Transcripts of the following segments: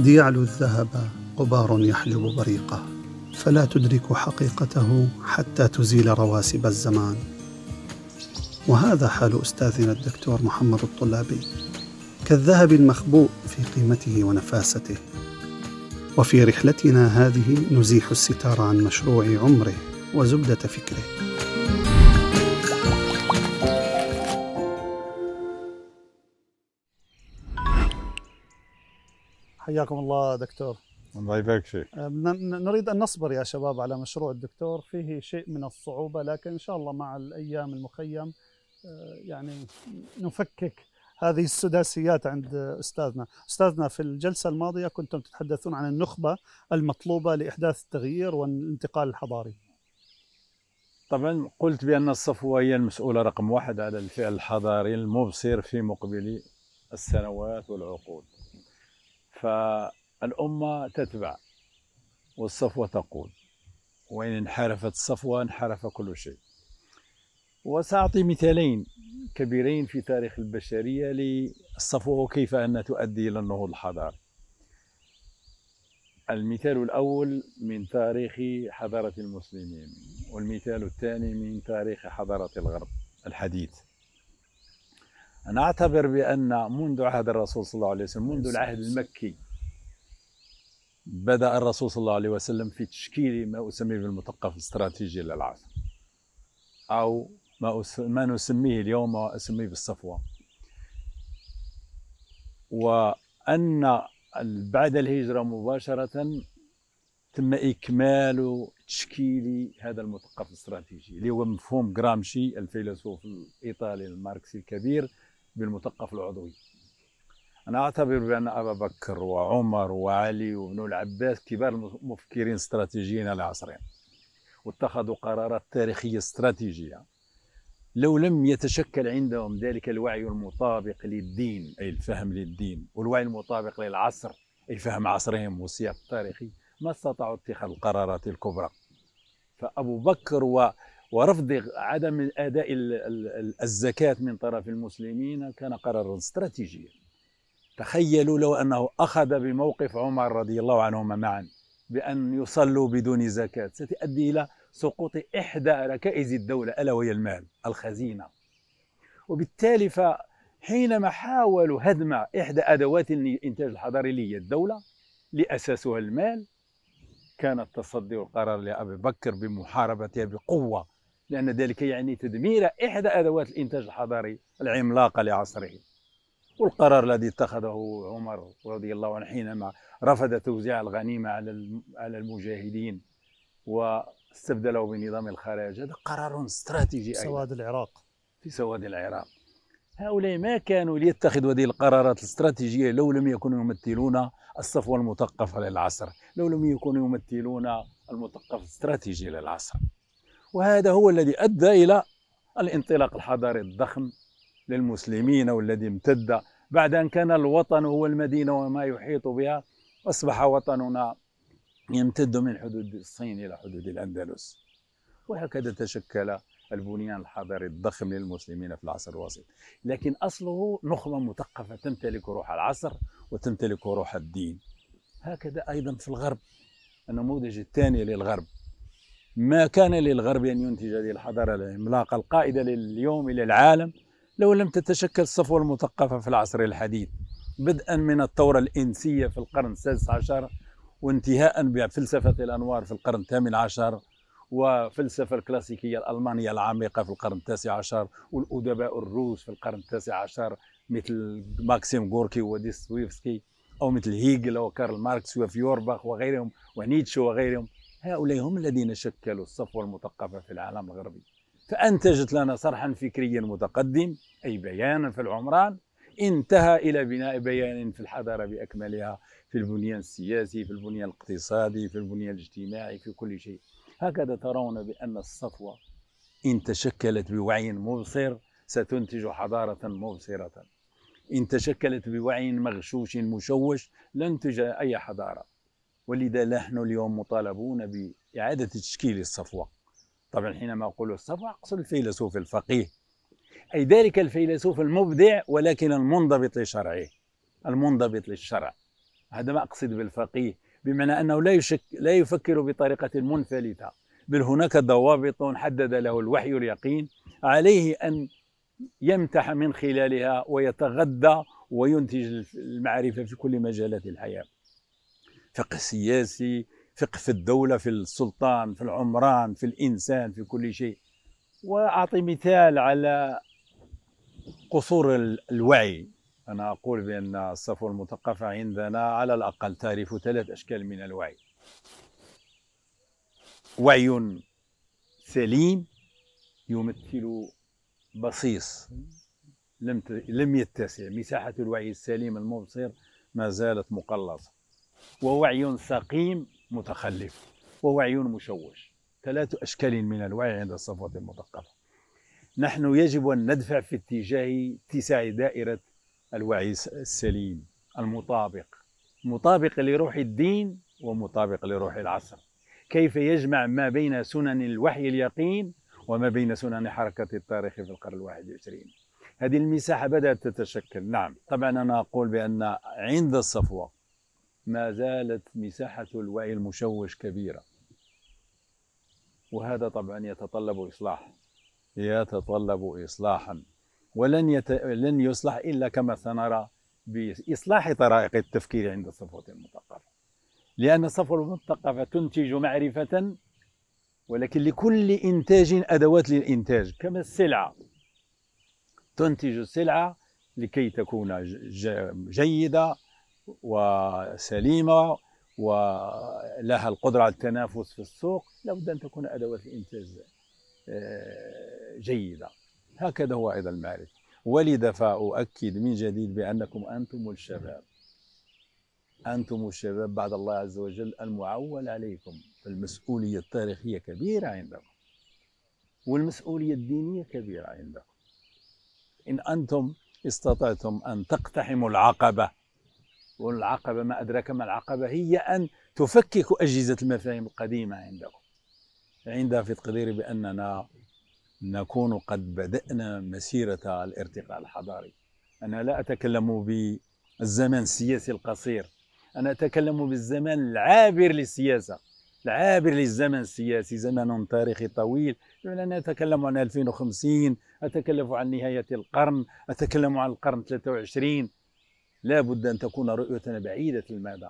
قد يعلو الذهب غبار يحجب بريقه فلا تدرك حقيقته حتى تزيل رواسب الزمان وهذا حال استاذنا الدكتور محمد الطلابي كالذهب المخبوء في قيمته ونفاسته وفي رحلتنا هذه نزيح الستار عن مشروع عمره وزبده فكره حياكم الله دكتور الله يبارك فيك أه، نريد أن نصبر يا شباب على مشروع الدكتور فيه شيء من الصعوبة لكن إن شاء الله مع الأيام المخيم أه، يعني نفكك هذه السداسيات عند أستاذنا أستاذنا في الجلسة الماضية كنتم تتحدثون عن النخبة المطلوبة لإحداث التغيير والانتقال الحضاري طبعا قلت بأن الصفوة هي المسؤولة رقم واحد على الفعل الحضاري المبصر في مقبل السنوات والعقود فالأمة تتبع والصفوة تقود وإن انحرفت الصفوة انحرف كل شيء وسأعطي مثالين كبيرين في تاريخ البشرية للصفوة وكيف أنها تؤدي إلى النهوض الحضاري المثال الأول من تاريخ حضارة المسلمين والمثال الثاني من تاريخ حضارة الغرب الحديث أنا أعتبر بأن منذ عهد الرسول صلى الله عليه وسلم منذ العهد المكي بدأ الرسول صلى الله عليه وسلم في تشكيل ما أسميه بالمثقف الاستراتيجي للعصر أو ما, ما نسميه اليوم وأسميه بالصفوة وأن بعد الهجرة مباشرة تم إكمال تشكيل هذا المثقف الاستراتيجي اللي هو مفهوم جرامشي الفيلسوف الإيطالي الماركسي الكبير بالمثقف العضوي أنا أعتبر بأن أبا بكر وعمر وعلي وابن العباس كبار مفكرين استراتيجيين العصرين واتخذوا قرارات تاريخية استراتيجية لو لم يتشكل عندهم ذلك الوعي المطابق للدين أي الفهم للدين والوعي المطابق للعصر أي فهم عصرهم والسياق التاريخي ما استطاعوا اتخاذ القرارات الكبرى فأبو بكر و... ورفض عدم اداء الزكاه من طرف المسلمين كان قرارا استراتيجيا تخيلوا لو انه اخذ بموقف عمر رضي الله عنهما معا بان يصلوا بدون زكاه ستؤدي الى سقوط احدى ركائز الدوله الا وهي المال الخزينه وبالتالي فحينما حاولوا هدم احدى ادوات الانتاج الحضاري اللي هي الدوله لاساسها المال كان التصدي والقرار لابي بكر بمحاربتها بقوه لأن ذلك يعني تدمير إحدى أدوات الإنتاج الحضاري العملاقة لعصره والقرار الذي اتخذه عمر رضي الله عنه حينما رفض توزيع الغنيمة على على المجاهدين واستبدله بنظام الخراج هذا قرار استراتيجي أيضا سواد العراق في سواد العراق هؤلاء ما كانوا ليتخذوا هذه القرارات الاستراتيجية لو لم يكونوا يمثلون الصفوة المثقفة للعصر لو لم يكونوا يمثلون المثقف الاستراتيجي للعصر وهذا هو الذي أدى إلى الانطلاق الحضاري الضخم للمسلمين والذي امتد بعد أن كان الوطن هو المدينة وما يحيط بها أصبح وطننا يمتد من حدود الصين إلى حدود الأندلس وهكذا تشكل البنيان الحضاري الضخم للمسلمين في العصر الوسيط لكن أصله نخبة مثقفة تمتلك روح العصر وتمتلك روح الدين هكذا أيضا في الغرب النموذج الثاني للغرب ما كان للغرب أن ينتج هذه الحضارة العملاقة القائدة لليوم إلى العالم لو لم تتشكل الصفوة المثقفة في العصر الحديث بدءا من الثورة الإنسية في القرن السادس عشر وانتهاء بفلسفة الأنوار في القرن الثامن عشر وفلسفة الكلاسيكية الألمانية العميقة في القرن التاسع عشر والأدباء الروس في القرن التاسع عشر مثل ماكسيم غوركي وديستويفسكي أو مثل هيجل وكارل ماركس وفيورباخ وغيرهم ونيتشه وغيرهم هؤلاء هم الذين شكلوا الصفوة المثقفة في العالم الغربي فأنتجت لنا صرحا فكريا متقدم أي بيانا في العمران انتهى إلى بناء بيان في الحضارة بأكملها في البنيان السياسي في البنيان الاقتصادي في البنيان الاجتماعي في كل شيء هكذا ترون بأن الصفوة إن تشكلت بوعي مبصر ستنتج حضارة مبصرة إن تشكلت بوعي مغشوش مشوش لن تجد أي حضارة ولذا نحن اليوم مطالبون بإعادة تشكيل الصفوة طبعا حينما أقول الصفوة أقصد الفيلسوف الفقيه أي ذلك الفيلسوف المبدع ولكن المنضبط لشرعه المنضبط للشرع هذا ما أقصد بالفقيه بمعنى أنه لا, يشك لا يفكر بطريقة منفلتة بل هناك ضوابط حدد له الوحي اليقين عليه أن يمتح من خلالها ويتغذى وينتج المعرفة في كل مجالات الحياة فقه سياسي فقه في الدولة في السلطان في العمران في الإنسان في كل شيء وأعطي مثال على قصور الوعي أنا أقول بأن الصفوة المثقفة عندنا على الأقل تعرف ثلاث أشكال من الوعي وعي سليم يمثل بصيص لم لم يتسع مساحة الوعي السليم المبصر ما زالت مقلصة ووعي سقيم متخلف ووعي مشوش ثلاث أشكال من الوعي عند الصفوة المثقفة نحن يجب أن ندفع في اتجاه اتساع دائرة الوعي السليم المطابق مطابق لروح الدين ومطابق لروح العصر كيف يجمع ما بين سنن الوحي اليقين وما بين سنن حركة التاريخ في القرن الواحد والعشرين هذه المساحة بدأت تتشكل نعم طبعا أنا أقول بأن عند الصفوة ما زالت مساحة الوعي المشوش كبيرة وهذا طبعا يتطلب إصلاح يتطلب إصلاحا ولن يت... لن يصلح إلا كما سنرى بإصلاح طرائق التفكير عند الصفوة المثقفة لأن الصفوة المثقفة تنتج معرفة ولكن لكل إنتاج أدوات للإنتاج كما السلعة تنتج السلعة لكي تكون جيدة وسليمة ولها القدرة على التنافس في السوق لابد أن تكون أدوات الإنتاج آه، جيدة هكذا هو أيضا المعرفة ولذا فأؤكد من جديد بأنكم أنتم الشباب أنتم الشباب بعد الله عز وجل المعول عليكم فالمسؤولية التاريخية كبيرة عندكم والمسؤولية الدينية كبيرة عندكم إن أنتم استطعتم أن تقتحموا العقبة والعقبة ما أدراك ما العقبة هي أن تفكك أجهزة المفاهيم القديمة عندكم عندها في تقديري بأننا نكون قد بدأنا مسيرة الارتقاء الحضاري أنا لا أتكلم بالزمن السياسي القصير أنا أتكلم بالزمن العابر للسياسة العابر للزمن السياسي زمن تاريخي طويل يعني أنا أتكلم عن 2050 أتكلم عن نهاية القرن أتكلم عن القرن 23 لا بد أن تكون رؤيتنا بعيدة المدى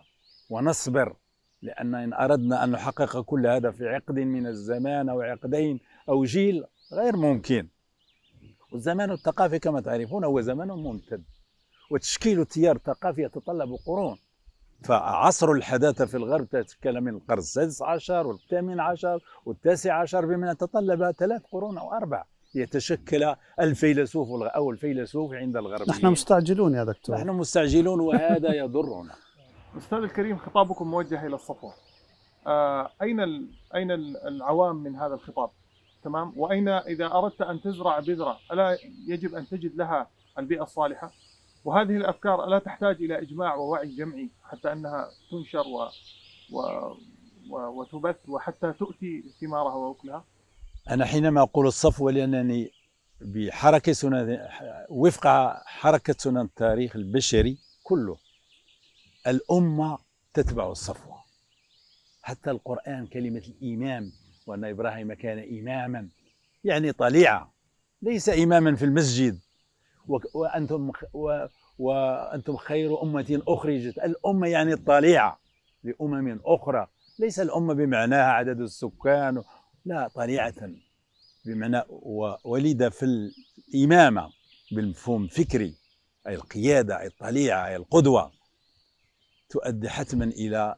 ونصبر لأن إن أردنا أن نحقق كل هذا في عقد من الزمان أو عقدين أو جيل غير ممكن والزمان الثقافي كما تعرفون هو زمان ممتد وتشكيل التيار الثقافي يتطلب قرون فعصر الحداثة في الغرب تتكلم من القرن السادس عشر والثامن عشر والتاسع عشر بما يتطلب ثلاث قرون أو أربع يتشكل الفيلسوف أو الفيلسوف عند الغرب نحن مستعجلون يا دكتور نحن مستعجلون وهذا يضرنا أستاذ الكريم خطابكم موجه إلى الصفوة آه، أين أين العوام من هذا الخطاب تمام وأين إذا أردت أن تزرع بذرة ألا يجب أن تجد لها البيئة الصالحة وهذه الأفكار ألا تحتاج إلى إجماع ووعي جمعي حتى أنها تنشر و... و... وتبث وحتى تؤتي ثمارها واكلها أنا حينما أقول الصفوة لأنني بحركة سنن وفق حركة سنن التاريخ البشري كله الأمة تتبع الصفوة حتى القرآن كلمة الإمام وأن إبراهيم كان إماما يعني طليعة ليس إماما في المسجد وأنتم وأنتم خير أمة أخرجت الأمة يعني الطليعة لأمم أخرى ليس الأمة بمعناها عدد السكان لا طليعة بمعنى ولد في الإمامة بالمفهوم الفكري أي القيادة أي الطليعة أي القدوة تؤدي حتما إلى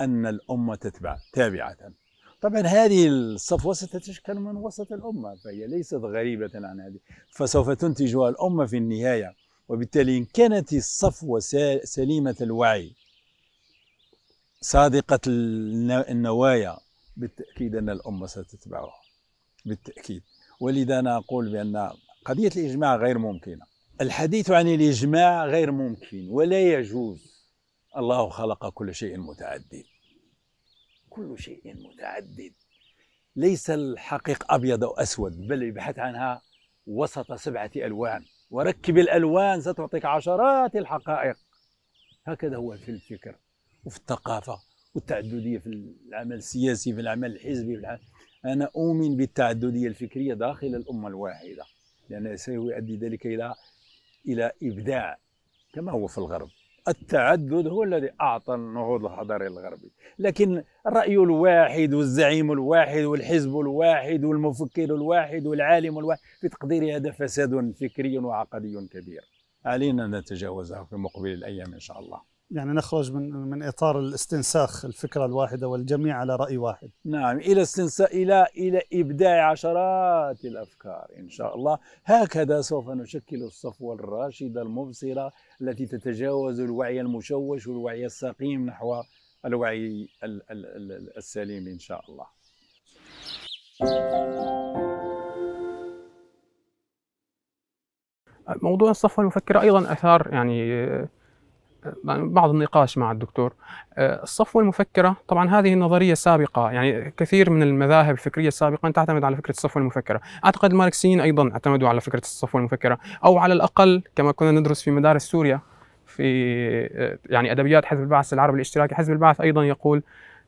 أن الأمة تتبع تابعة طبعا هذه الصفوة ستتشكل من وسط الأمة فهي ليست غريبة عن هذه فسوف تنتجها الأمة في النهاية وبالتالي إن كانت الصفوة سليمة الوعي صادقة النوايا بالتأكيد أن الأمة ستتبعه بالتأكيد ولذا أنا أقول بأن قضية الإجماع غير ممكنة الحديث عن الإجماع غير ممكن ولا يجوز الله خلق كل شيء متعدد كل شيء متعدد ليس الحقيق أبيض أو أسود بل يبحث عنها وسط سبعة ألوان وركب الألوان ستعطيك عشرات الحقائق هكذا هو في الفكر وفي الثقافة والتعدديه في العمل السياسي في العمل الحزبي في العمل انا اؤمن بالتعدديه الفكريه داخل الامه الواحده لان سيؤدي ذلك الى الى ابداع كما هو في الغرب التعدد هو الذي اعطى النهوض الحضاري الغربي لكن الراي الواحد والزعيم الواحد والحزب الواحد والمفكر الواحد والعالم الواحد في تقديري هذا فساد فكري وعقدي كبير علينا ان نتجاوزه في مقبل الايام ان شاء الله يعني نخرج من من اطار الاستنساخ الفكره الواحده والجميع على راي واحد. نعم الى استنساخ الى الى ابداع عشرات الافكار ان شاء الله، هكذا سوف نشكل الصفوه الراشده المبصره التي تتجاوز الوعي المشوش والوعي السقيم نحو الوعي السليم ان شاء الله. موضوع الصفوه المفكره ايضا اثار يعني يعني بعض النقاش مع الدكتور آه، الصفوة المفكرة طبعا هذه النظرية السابقة يعني كثير من المذاهب الفكرية السابقة تعتمد على فكرة الصفوة المفكرة أعتقد الماركسيين أيضا اعتمدوا على فكرة الصفوة المفكرة أو على الأقل كما كنا ندرس في مدارس سوريا في آه، يعني أدبيات حزب البعث العربي الاشتراكي حزب البعث أيضا يقول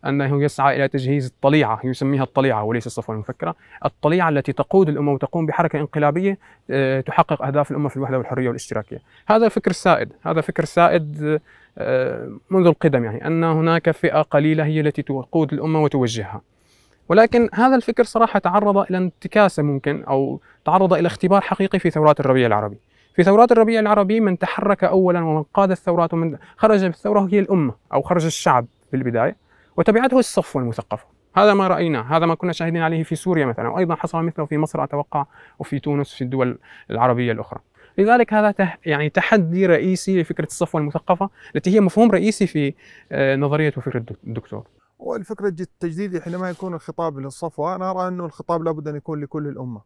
أنه يسعى إلى تجهيز الطليعة يسميها الطليعة وليس الصفوة المفكرة الطليعة التي تقود الأمة وتقوم بحركة انقلابية آه، تحقق أهداف الأمة في الوحدة والحرية والاشتراكيه، هذا فكر سائد هذا فكر سائد آه، منذ القدم يعني أن هناك فئة قليلة هي التي تقود الأمة وتوجهها ولكن هذا الفكر صراحة تعرض إلى انتكاسة ممكن أو تعرض إلى اختبار حقيقي في ثورات الربيع العربي في ثورات الربيع العربي من تحرك أولا ومن قاد الثورات ومن خرج بالثورة هي الأمة أو خرج الشعب في البداية وتبعته الصف المثقف هذا ما رايناه هذا ما كنا شاهدين عليه في سوريا مثلا وايضا حصل مثله في مصر اتوقع وفي تونس في الدول العربيه الاخرى لذلك هذا يعني تحدي رئيسي لفكره الصفوه المثقفه التي هي مفهوم رئيسي في آه، نظريه وفكره الدكتور والفكرة التجديدي حينما يكون الخطاب للصفوة أنا أرى أنه الخطاب لابد أن يكون لكل الأمة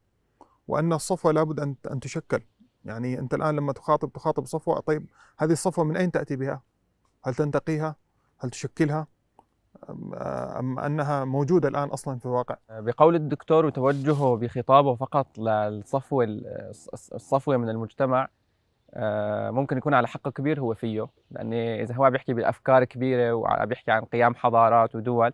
وأن الصفوة لابد أن أن تشكل يعني أنت الآن لما تخاطب تخاطب صفوة طيب هذه الصفوة من أين تأتي بها؟ هل تنتقيها؟ هل تشكلها؟ أم أنها موجودة الآن أصلا في الواقع بقول الدكتور وتوجهه بخطابه فقط للصفوة الصفوة من المجتمع آه، ممكن يكون على حق كبير هو فيه لأن إذا هو بيحكي بأفكار كبيرة وبيحكي عن قيام حضارات ودول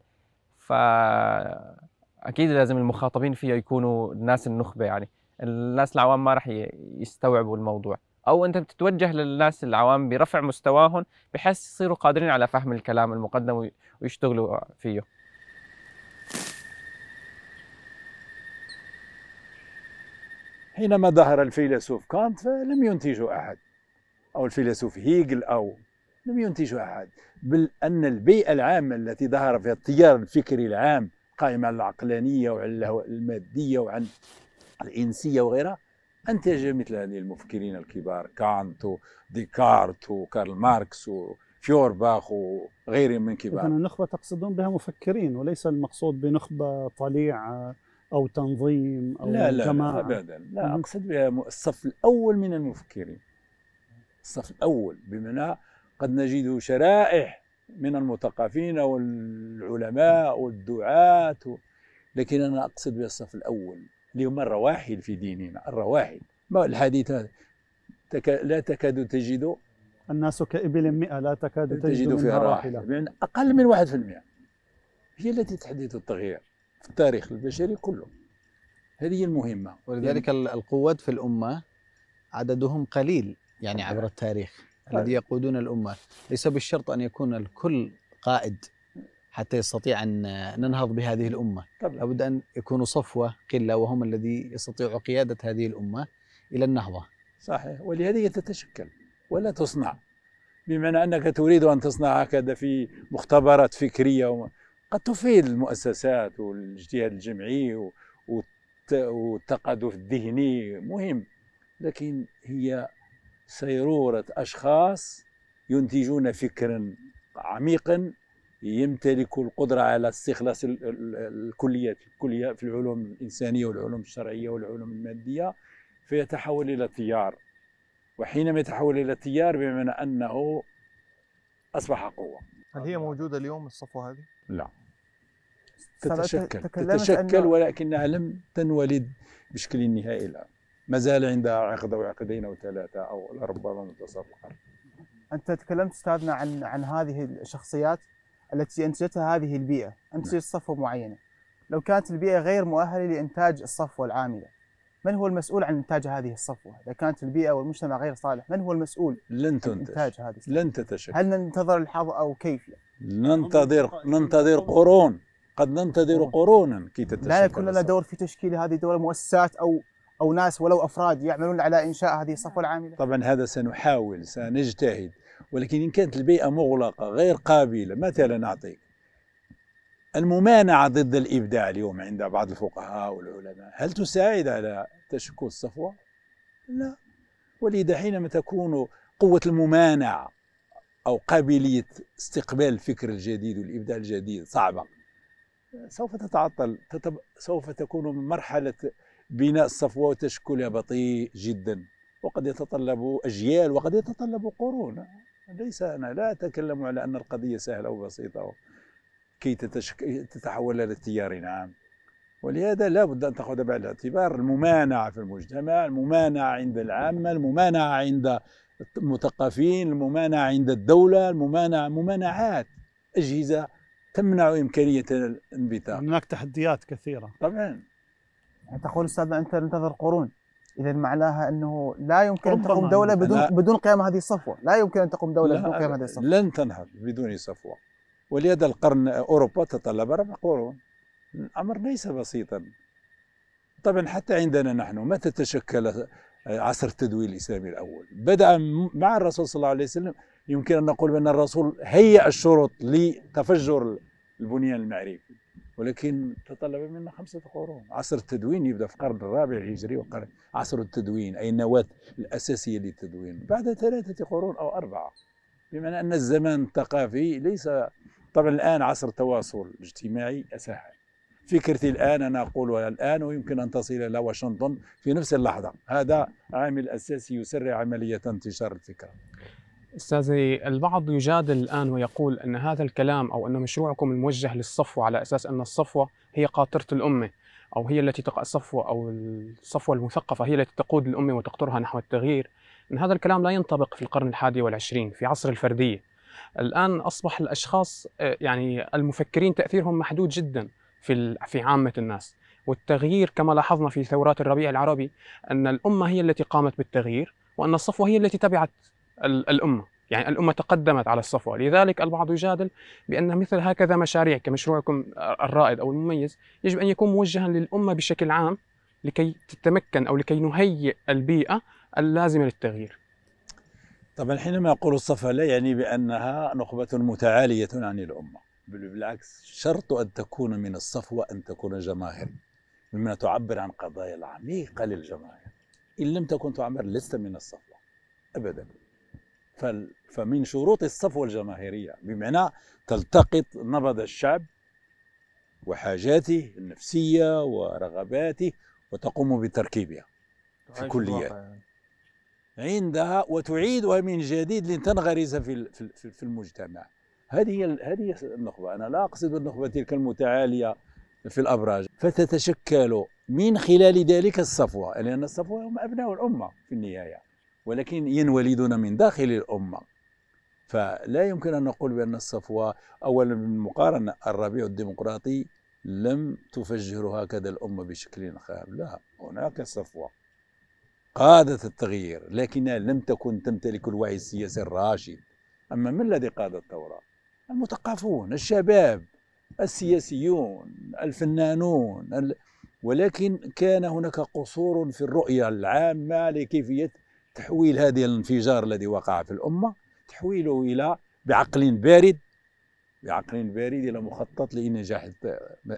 فأكيد لازم المخاطبين فيه يكونوا الناس النخبة يعني الناس العوام ما راح يستوعبوا الموضوع او انت بتتوجه للناس العوام برفع مستواهم بحيث يصيروا قادرين على فهم الكلام المقدم ويشتغلوا فيه حينما ظهر الفيلسوف كانت لم ينتجه احد او الفيلسوف هيجل او لم ينتجه احد بل ان البيئه العامه التي ظهر فيها التيار الفكري العام قائم على العقلانيه وعلى الماديه وعن الانسيه وغيرها أنتج مثل هذه المفكرين الكبار كانت وديكارت وكارل ماركس وفيورباخ وغيرهم من كبار اذا النخبة تقصدون بها مفكرين وليس المقصود بنخبة طليعة أو تنظيم أو لا لا جماعة لا أبدا لا أقصد بها الصف الأول من المفكرين الصف الأول بمعنى قد نجد شرائح من المثقفين والعلماء والدعاة لكن أنا أقصد بها الصف الأول اللي هما الرواحل في ديننا الرواحل ما الحديث هذا تك... لا تكاد تجد الناس كإبل مئة لا تكاد تجد, تجد فيها راحلة من أقل من واحد في المئة هي التي تحدث التغيير في التاريخ البشري كله هذه المهمة ولذلك يعني القوات في الأمة عددهم قليل يعني عبر التاريخ الذي يقودون الأمة ليس بالشرط أن يكون الكل قائد حتى يستطيع أن ننهض بهذه الأمة طبعا. لابد أن يكونوا صفوة قلة وهم الذي يستطيعوا قيادة هذه الأمة إلى النهضة صحيح ولهذه تتشكل ولا تصنع بمعنى أنك تريد أن تصنع هكذا في مختبرات فكرية وما. قد تفيد المؤسسات والاجتهاد الجمعي والتقادف الذهني مهم لكن هي سيرورة أشخاص ينتجون فكرا عميقا يمتلك القدرة على استخلاص الكليات الكلية في العلوم الإنسانية والعلوم الشرعية والعلوم المادية فيتحول إلى تيار وحينما يتحول إلى تيار بمعنى أنه أصبح قوة هل هي موجودة اليوم الصفوة هذه؟ لا تتشكل تتشكل أن... ولكنها لم تنولد بشكل نهائي الآن ما زال عندها عقد أو عقدين أو ثلاثة أو لربما منتصف القرن أنت تكلمت أستاذنا عن عن هذه الشخصيات التي أنتجتها هذه البيئة أنتجت نعم. صفوة معينة لو كانت البيئة غير مؤهلة لإنتاج الصفوة العاملة من هو المسؤول عن إنتاج هذه الصفوة؟ إذا كانت البيئة والمجتمع غير صالح من هو المسؤول لن تنتج إنتاج هذه الصفوة؟ لن تتشكل هل ننتظر الحظ أو كيف؟ ننتظر ننتظر قرون قد ننتظر قرونا كي تتشكل لا يكون لنا دور في تشكيل هذه الدولة مؤسسات أو أو ناس ولو أفراد يعملون على إنشاء هذه الصفوة نعم. العاملة طبعا هذا سنحاول سنجتهد ولكن إن كانت البيئة مغلقة غير قابلة مثلا أعطيك الممانعة ضد الإبداع اليوم عند بعض الفقهاء والعلماء هل تساعد على تشكل الصفوة؟ لا ولذا حينما تكون قوة الممانعة أو قابلية استقبال الفكر الجديد والإبداع الجديد صعبة سوف تتعطل تتب... سوف تكون من مرحلة بناء الصفوة وتشكلها بطيء جدا وقد يتطلب أجيال وقد يتطلب قرون ليس أنا لا أتكلم على أن القضية سهلة وبسيطة كي تتشك... تتحول إلى تيار نعم ولهذا لا بد أن تأخذ بعين الاعتبار الممانعة في المجتمع الممانعة عند العامة الممانعة عند المثقفين الممانعة عند الدولة الممانعة ممانعات أجهزة تمنع إمكانية الانبثاق هناك تحديات كثيرة طبعا تقول أستاذ أنت تنتظر قرون اذا معناها انه لا يمكن ان تقوم دوله بدون بدون قيام هذه الصفوه، لا يمكن ان تقوم دوله بدون قيام هذه الصفوه لن تنهض بدون صفوه ولهذا القرن اوروبا تطلب ربع قرون الامر ليس بسيطا طبعا حتى عندنا نحن متى تشكل عصر التدوين الاسلامي الاول؟ بدا مع الرسول صلى الله عليه وسلم يمكن ان نقول بان الرسول هيأ الشروط لتفجر البنيان المعرفي ولكن تطلب منا خمسة قرون عصر التدوين يبدأ في القرن الرابع الهجري وقرن عصر التدوين أي النواة الأساسية للتدوين بعد ثلاثة قرون أو أربعة بمعنى أن الزمان الثقافي ليس طبعا الآن عصر التواصل الاجتماعي أساحة فكرتي الآن أنا أقولها الآن ويمكن أن تصل إلى واشنطن في نفس اللحظة هذا عامل أساسي يسرع عملية انتشار الفكرة استاذي البعض يجادل الان ويقول ان هذا الكلام او ان مشروعكم الموجه للصفوه على اساس ان الصفوه هي قاطره الامه او هي التي تق... الصفوه او الصفوه المثقفه هي التي تقود الامه وتقطرها نحو التغيير ان هذا الكلام لا ينطبق في القرن الحادي والعشرين في عصر الفرديه الان اصبح الاشخاص آه، يعني المفكرين تاثيرهم محدود جدا في في عامه الناس والتغيير كما لاحظنا في ثورات الربيع العربي ان الامه هي التي قامت بالتغيير وان الصفوه هي التي تبعت الأمة يعني الأمة تقدمت على الصفوة لذلك البعض يجادل بأن مثل هكذا مشاريع كمشروعكم الرائد أو المميز يجب أن يكون موجها للأمة بشكل عام لكي تتمكن أو لكي نهيئ البيئة اللازمة للتغيير طبعا حينما أقول الصفة لا يعني بأنها نخبة متعالية عن الأمة بالعكس شرط أن تكون من الصفوة أن تكون جماهير مما تعبر عن قضايا العميقة للجماهير إن لم تكن تعبر لست من الصفوة أبداً فمن شروط الصفوة الجماهيرية بمعنى تلتقط نبض الشعب وحاجاته النفسية ورغباته وتقوم بتركيبها في كليات يعني. عندها وتعيدها من جديد لتنغرس في في المجتمع هذه هذه النخبة أنا لا أقصد النخبة تلك المتعالية في الأبراج فتتشكل من خلال ذلك الصفوة لأن الصفوة هم أبناء الأمة في النهاية ولكن ينولدون من داخل الأمة فلا يمكن أن نقول بأن الصفوة أولا بالمقارنة الربيع الديمقراطي لم تفجر هكذا الأمة بشكل خام لا هناك صفوة قادت التغيير لكنها لم تكن تمتلك الوعي السياسي الراشد أما من الذي قاد الثورة؟ المثقفون الشباب السياسيون الفنانون ولكن كان هناك قصور في الرؤية العامة لكيفية تحويل هذا الانفجار الذي وقع في الأمة تحويله إلى بعقل بارد بعقل بارد إلى مخطط لنجاح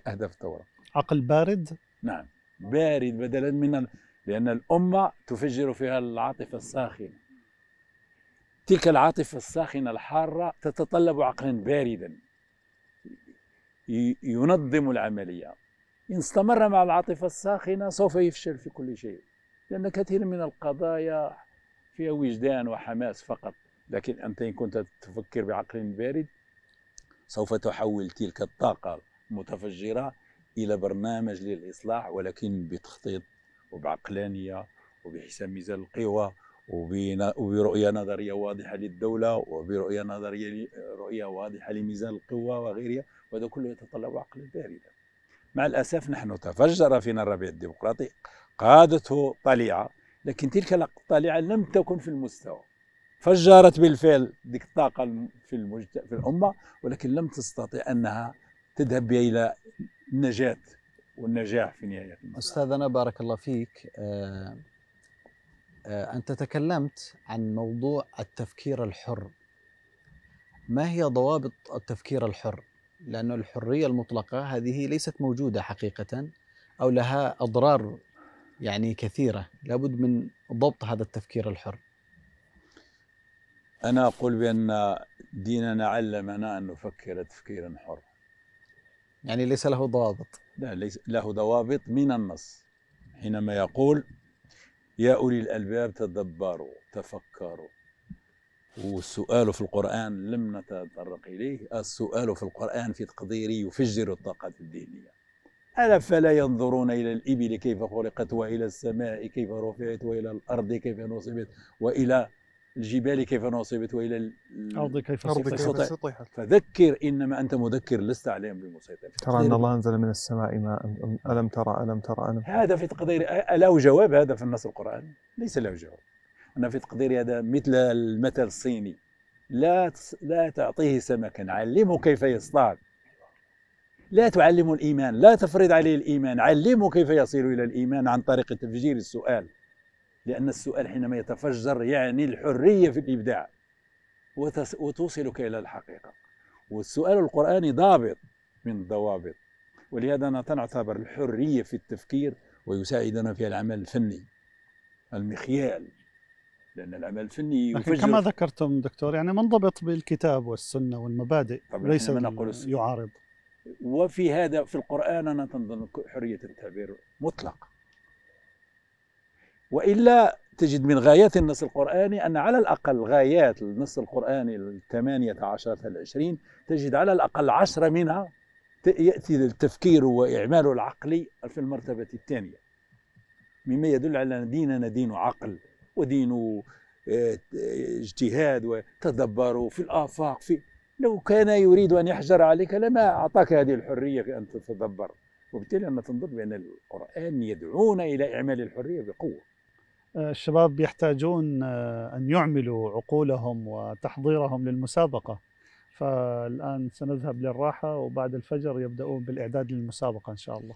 أهداف الثورة عقل بارد؟ نعم بارد بدلا من لأن الأمة تفجر فيها العاطفة الساخنة تلك العاطفة الساخنة الحارة تتطلب عقلا باردا ينظم العملية إن استمر مع العاطفة الساخنة سوف يفشل في كل شيء لأن كثير من القضايا فيها وجدان وحماس فقط لكن أنت إن كنت تفكر بعقل بارد سوف تحول تلك الطاقة المتفجرة إلى برنامج للإصلاح ولكن بتخطيط وبعقلانية وبحساب ميزان القوى وبرؤية نظرية واضحة للدولة وبرؤية نظرية رؤية واضحة لميزان القوى وغيرها وهذا كله يتطلب عقل بارد مع الأسف نحن تفجر فينا الربيع الديمقراطي قادته طليعة لكن تلك الطليعة لم تكن في المستوى فجرت بالفعل ديك الطاقة في المجت... في الأمة ولكن لم تستطع أنها تذهب إلى النجاة والنجاح في نهاية المطاف أستاذنا بارك الله فيك آه آه أنت تكلمت عن موضوع التفكير الحر ما هي ضوابط التفكير الحر؟ لأن الحرية المطلقة هذه ليست موجودة حقيقة أو لها أضرار يعني كثيرة لابد من ضبط هذا التفكير الحر أنا أقول بأن ديننا علمنا أن نفكر تفكيرا حرا يعني ليس له ضوابط لا ليس له ضوابط من النص حينما يقول يا أولي الألباب تدبروا تفكروا والسؤال في القرآن لم نتطرق إليه السؤال في القرآن في تقديري يفجر الطاقة الذهنية ألا فلا ينظرون إلى الإبل كيف خلقت وإلى السماء كيف رفعت وإلى الأرض كيف نصبت وإلى الجبال كيف نصبت وإلى الأرض كيف سطحت فذكر إنما أنت مذكر لست عليهم بمسيطر ترى أن الله أنزل من السماء ماء ألم ترى ألم ترى ألم هذا في تقديري له جواب هذا في النص القرآني ليس له جواب أنا في تقديري هذا مثل المثل الصيني لا لا تعطيه سمكا علمه كيف يصطاد لا تعلم الإيمان لا تفرض عليه الإيمان علمه كيف يصل إلى الإيمان عن طريق تفجير السؤال لأن السؤال حينما يتفجر يعني الحرية في الإبداع وتوصلك إلى الحقيقة والسؤال القرآني ضابط من الضوابط ولهذا أنا تنعتبر الحرية في التفكير ويساعدنا في العمل الفني المخيال لأن العمل الفني يفجر كما ذكرتم دكتور يعني منضبط بالكتاب والسنة والمبادئ ليس من يعارض وفي هذا في القرآن أنا تنظن حرية التعبير مطلقة وإلا تجد من غايات النص القرآني أن على الأقل غايات النص القرآني الثمانية عشرة العشرين تجد على الأقل عشرة منها يأتي التفكير وإعمال العقلي في المرتبة الثانية مما يدل على أن ديننا دين عقل ودين آه، اجتهاد وتدبر في الآفاق في لو كان يريد أن يحجر عليك لما أعطاك هذه الحرية في أن تتدبر وبالتالي أنا تنظر بأن القرآن يدعون إلى إعمال الحرية بقوة آه، الشباب يحتاجون آه، أن يعملوا عقولهم وتحضيرهم للمسابقة فالآن سنذهب للراحة وبعد الفجر يبدأون بالإعداد للمسابقة إن شاء الله